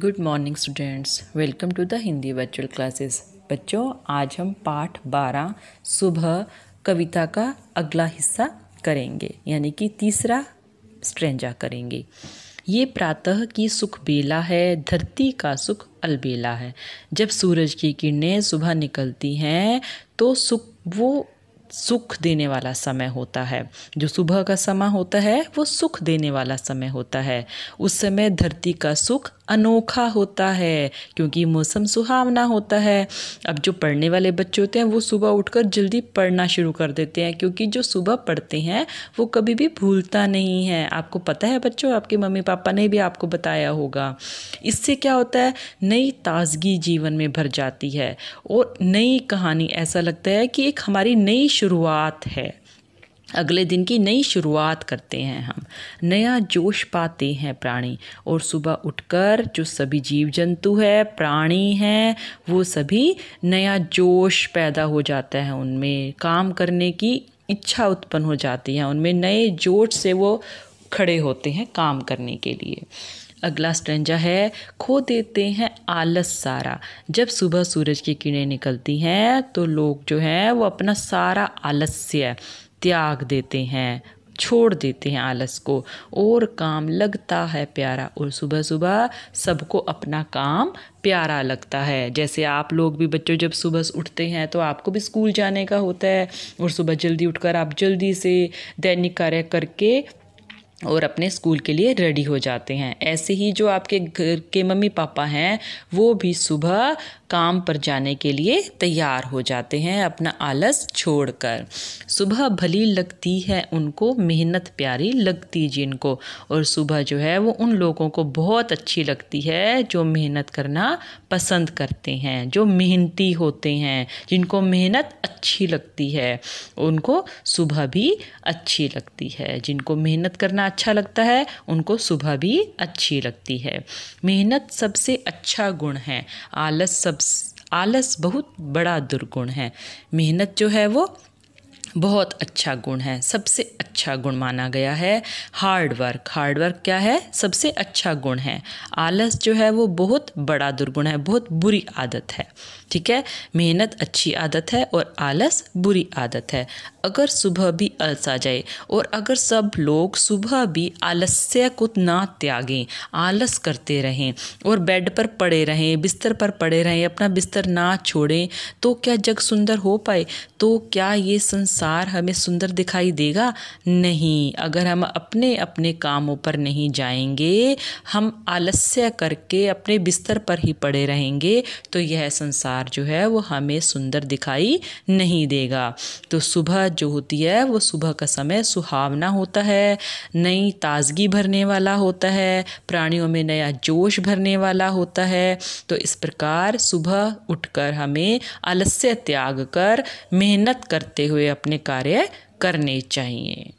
good morning students welcome to the Hindi virtual classes बच्चों आज हम पाठ बारह सुबह कविता का अगला हिस्सा करेंगे यानी कि तीसरा स्ट्रेंजा करेंगे ये प्रातः की सुख बेला है धरती का सुख अलबेला है जब सूरज की किरणें सुबह निकलती हैं तो सुख वो सुख देने वाला समय होता है जो सुबह का समय होता है वो सुख देने वाला समय होता है उस समय धरती का सुख अनोखा होता है क्योंकि मौसम सुहावना होता है अब जो पढ़ने वाले बच्चे होते हैं वो सुबह उठकर जल्दी पढ़ना शुरू कर देते हैं क्योंकि जो सुबह पढ़ते हैं वो कभी भी भूलता नहीं है आपको पता है बच्चों आपके मम्मी पापा ने भी आपको बताया होगा इससे क्या होता है नई ताजगी जीवन में भर जाती है और नई कहानी ऐसा लगता है कि एक हमारी नई शुरुआत है अगले दिन की नई शुरुआत करते हैं हम नया जोश पाते हैं प्राणी और सुबह उठकर जो सभी जीव जंतु है प्राणी हैं वो सभी नया जोश पैदा हो जाता है उनमें काम करने की इच्छा उत्पन्न हो जाती है उनमें नए जोश से वो खड़े होते हैं काम करने के लिए अगला स्टेंजा है खो देते हैं आलस सारा जब सुबह सूरज की किरणें निकलती हैं तो लोग जो हैं वो अपना सारा आलस्य त्याग देते हैं छोड़ देते हैं आलस को और काम लगता है प्यारा और सुबह सुबह सबको अपना काम प्यारा लगता है जैसे आप लोग भी बच्चों जब सुबह उठते हैं तो आपको भी स्कूल जाने का होता है और सुबह जल्दी उठकर आप जल्दी से दैनिक कार्य करके और अपने स्कूल के लिए रेडी हो जाते हैं ऐसे ही जो आपके घर के मम्मी पापा हैं वो भी सुबह काम पर जाने के लिए तैयार हो जाते हैं अपना आलस छोड़कर सुबह भली लगती है उनको मेहनत प्यारी लगती जिनको और सुबह जो है वो उन लोगों को बहुत अच्छी लगती है जो मेहनत करना पसंद करते हैं जो मेहनती होते हैं जिनको मेहनत अच्छी लगती है उनको सुबह भी अच्छी लगती है जिनको मेहनत करना अच्छा लगता है उनको सुबह भी अच्छी लगती है मेहनत सबसे अच्छा गुण है आलस सब सबसे आलस बहुत बड़ा दुर्गुण है मेहनत जो है वो बहुत अच्छा गुण है सबसे अच्छा गुण माना गया है हार्ड वर्क हार्ड वर्क क्या है सबसे अच्छा गुण है आलस जो है वो बहुत बड़ा दुर्गुण है बहुत बुरी आदत है ठीक है मेहनत अच्छी आदत है और आलस बुरी आदत है अगर सुबह भी आलस आ जाए और अगर सब लोग सुबह भी आलस्य को ना त्यागें आलस करते रहें और बेड पर पड़े रहें बिस्तर पर पड़े रहें अपना बिस्तर ना छोड़ें तो क्या जग सुंदर हो पाए तो क्या ये संसार संसार हमें सुंदर दिखाई देगा नहीं अगर हम अपने अपने कामों पर नहीं जाएंगे हम आलस्य करके अपने बिस्तर पर ही पड़े रहेंगे तो यह संसार जो है वो हमें सुंदर दिखाई नहीं देगा तो सुबह जो होती है वो सुबह का समय सुहावना होता है नई ताजगी भरने वाला होता है प्राणियों में नया जोश भरने वाला होता है तो इस प्रकार सुबह उठकर हमें आलस्य त्याग कर मेहनत करते हुए अपने अपने कार्य करने चाहिए